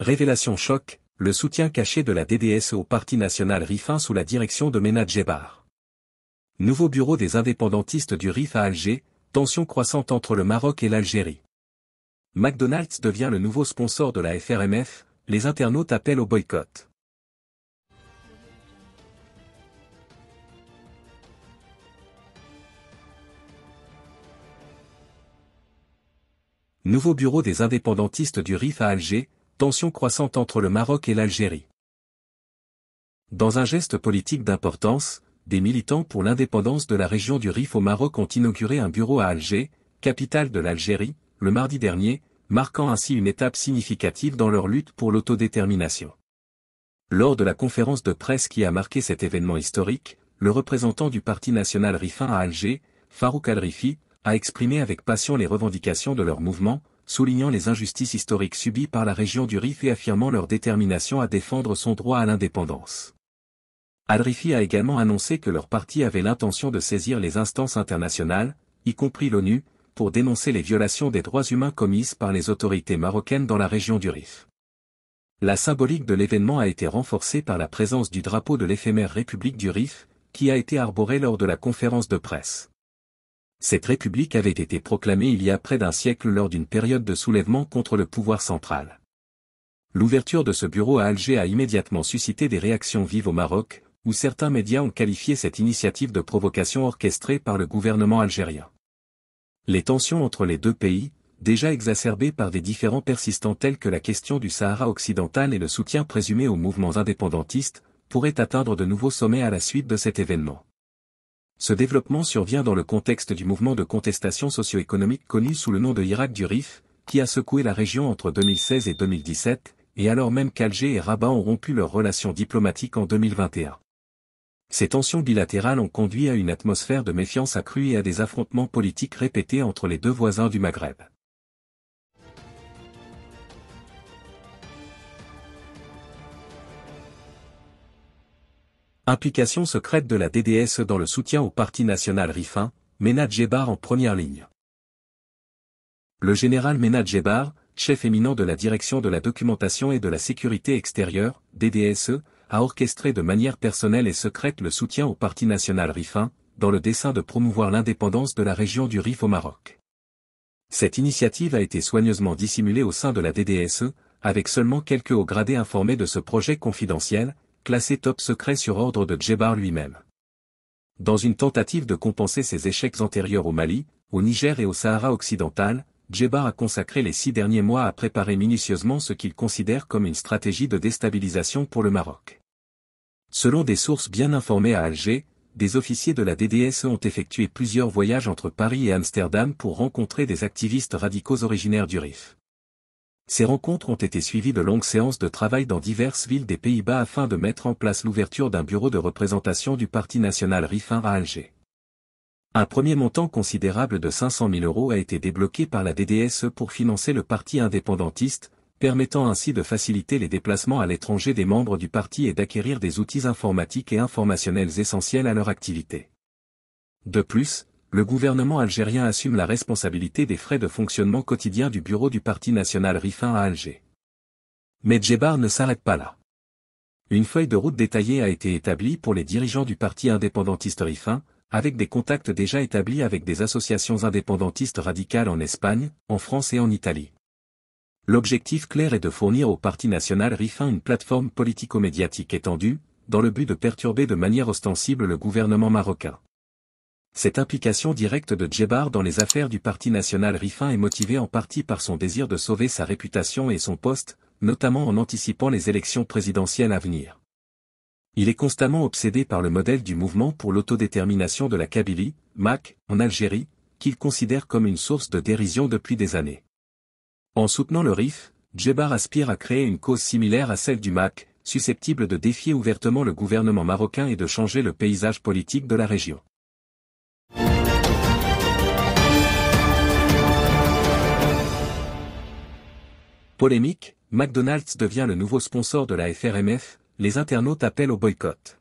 Révélation choc, le soutien caché de la DDS au Parti national RIF1 sous la direction de Ménad Jebar. Nouveau bureau des indépendantistes du RIF à Alger, tension croissante entre le Maroc et l'Algérie. McDonald's devient le nouveau sponsor de la FRMF, les internautes appellent au boycott. Nouveau bureau des indépendantistes du RIF à Alger, Tension croissante entre le Maroc et l'Algérie. Dans un geste politique d'importance, des militants pour l'indépendance de la région du Rif au Maroc ont inauguré un bureau à Alger, capitale de l'Algérie, le mardi dernier, marquant ainsi une étape significative dans leur lutte pour l'autodétermination. Lors de la conférence de presse qui a marqué cet événement historique, le représentant du Parti national rifin à Alger, Farouk al-Rifi, a exprimé avec passion les revendications de leur mouvement, soulignant les injustices historiques subies par la région du Rif et affirmant leur détermination à défendre son droit à l'indépendance. Adrifi a également annoncé que leur parti avait l'intention de saisir les instances internationales, y compris l'ONU, pour dénoncer les violations des droits humains commises par les autorités marocaines dans la région du Rif. La symbolique de l'événement a été renforcée par la présence du drapeau de l'éphémère République du Rif, qui a été arboré lors de la conférence de presse. Cette république avait été proclamée il y a près d'un siècle lors d'une période de soulèvement contre le pouvoir central. L'ouverture de ce bureau à Alger a immédiatement suscité des réactions vives au Maroc, où certains médias ont qualifié cette initiative de provocation orchestrée par le gouvernement algérien. Les tensions entre les deux pays, déjà exacerbées par des différends persistants tels que la question du Sahara occidental et le soutien présumé aux mouvements indépendantistes, pourraient atteindre de nouveaux sommets à la suite de cet événement. Ce développement survient dans le contexte du mouvement de contestation socio-économique connu sous le nom de Irak du Rif, qui a secoué la région entre 2016 et 2017, et alors même qu'Alger et Rabat ont rompu leurs relations diplomatiques en 2021. Ces tensions bilatérales ont conduit à une atmosphère de méfiance accrue et à des affrontements politiques répétés entre les deux voisins du Maghreb. Implication secrète de la DDS dans le soutien au Parti national Rifin, Ménad Jebar en première ligne. Le général Ménad Jebar, chef éminent de la direction de la documentation et de la sécurité extérieure, DDSE, a orchestré de manière personnelle et secrète le soutien au Parti national Rifin, dans le dessein de promouvoir l'indépendance de la région du Rif au Maroc. Cette initiative a été soigneusement dissimulée au sein de la DDSE, avec seulement quelques hauts gradés informés de ce projet confidentiel, classé top secret sur ordre de Djebar lui-même. Dans une tentative de compenser ses échecs antérieurs au Mali, au Niger et au Sahara occidental, Djebar a consacré les six derniers mois à préparer minutieusement ce qu'il considère comme une stratégie de déstabilisation pour le Maroc. Selon des sources bien informées à Alger, des officiers de la DDS e ont effectué plusieurs voyages entre Paris et Amsterdam pour rencontrer des activistes radicaux originaires du Rif. Ces rencontres ont été suivies de longues séances de travail dans diverses villes des Pays-Bas afin de mettre en place l'ouverture d'un bureau de représentation du Parti national Rifin à Alger. Un premier montant considérable de 500 000 euros a été débloqué par la DDSE pour financer le parti indépendantiste, permettant ainsi de faciliter les déplacements à l'étranger des membres du parti et d'acquérir des outils informatiques et informationnels essentiels à leur activité. De plus, le gouvernement algérien assume la responsabilité des frais de fonctionnement quotidiens du bureau du Parti national Rifin à Alger. Mais Djebar ne s'arrête pas là. Une feuille de route détaillée a été établie pour les dirigeants du parti indépendantiste Rifin, avec des contacts déjà établis avec des associations indépendantistes radicales en Espagne, en France et en Italie. L'objectif clair est de fournir au Parti national Rifin une plateforme politico-médiatique étendue, dans le but de perturber de manière ostensible le gouvernement marocain. Cette implication directe de Djebar dans les affaires du Parti national Rifin est motivée en partie par son désir de sauver sa réputation et son poste, notamment en anticipant les élections présidentielles à venir. Il est constamment obsédé par le modèle du mouvement pour l'autodétermination de la Kabylie, MAC, en Algérie, qu'il considère comme une source de dérision depuis des années. En soutenant le RIF, Djebar aspire à créer une cause similaire à celle du MAC, susceptible de défier ouvertement le gouvernement marocain et de changer le paysage politique de la région. Polémique, McDonald's devient le nouveau sponsor de la FRMF, les internautes appellent au boycott.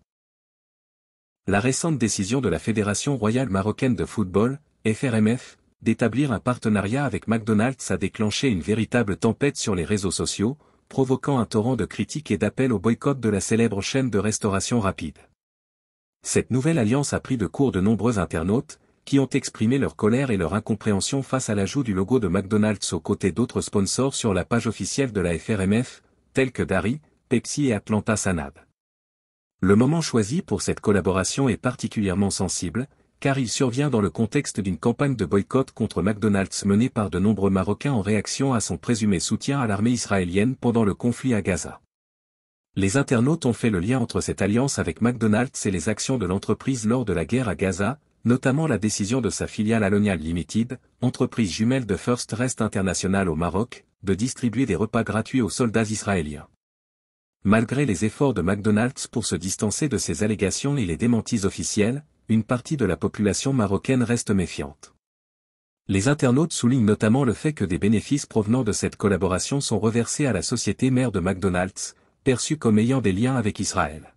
La récente décision de la Fédération royale marocaine de football, FRMF, d'établir un partenariat avec McDonald's a déclenché une véritable tempête sur les réseaux sociaux, provoquant un torrent de critiques et d'appels au boycott de la célèbre chaîne de restauration rapide. Cette nouvelle alliance a pris de court de nombreux internautes, qui ont exprimé leur colère et leur incompréhension face à l'ajout du logo de McDonald's aux côtés d'autres sponsors sur la page officielle de la FRMF, tels que Dari, Pepsi et Atlanta Sanab. Le moment choisi pour cette collaboration est particulièrement sensible, car il survient dans le contexte d'une campagne de boycott contre McDonald's menée par de nombreux Marocains en réaction à son présumé soutien à l'armée israélienne pendant le conflit à Gaza. Les internautes ont fait le lien entre cette alliance avec McDonald's et les actions de l'entreprise lors de la guerre à Gaza, notamment la décision de sa filiale Alonial Limited, entreprise jumelle de First Rest International au Maroc, de distribuer des repas gratuits aux soldats israéliens. Malgré les efforts de McDonald's pour se distancer de ces allégations et les démentis officiels, une partie de la population marocaine reste méfiante. Les internautes soulignent notamment le fait que des bénéfices provenant de cette collaboration sont reversés à la société mère de McDonald's, perçue comme ayant des liens avec Israël.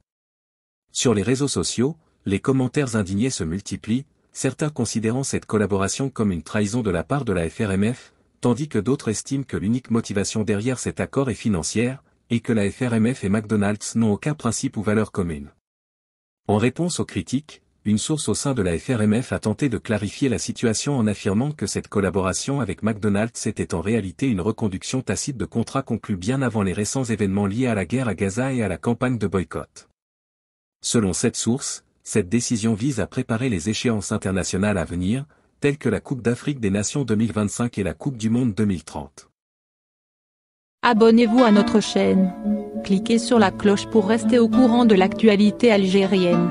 Sur les réseaux sociaux, les commentaires indignés se multiplient, certains considérant cette collaboration comme une trahison de la part de la FRMF, tandis que d'autres estiment que l'unique motivation derrière cet accord est financière, et que la FRMF et McDonald's n'ont aucun principe ou valeur commune. En réponse aux critiques, une source au sein de la FRMF a tenté de clarifier la situation en affirmant que cette collaboration avec McDonald's était en réalité une reconduction tacite de contrats conclus bien avant les récents événements liés à la guerre à Gaza et à la campagne de boycott. Selon cette source, cette décision vise à préparer les échéances internationales à venir, telles que la Coupe d'Afrique des Nations 2025 et la Coupe du Monde 2030. Abonnez-vous à notre chaîne. Cliquez sur la cloche pour rester au courant de l'actualité algérienne.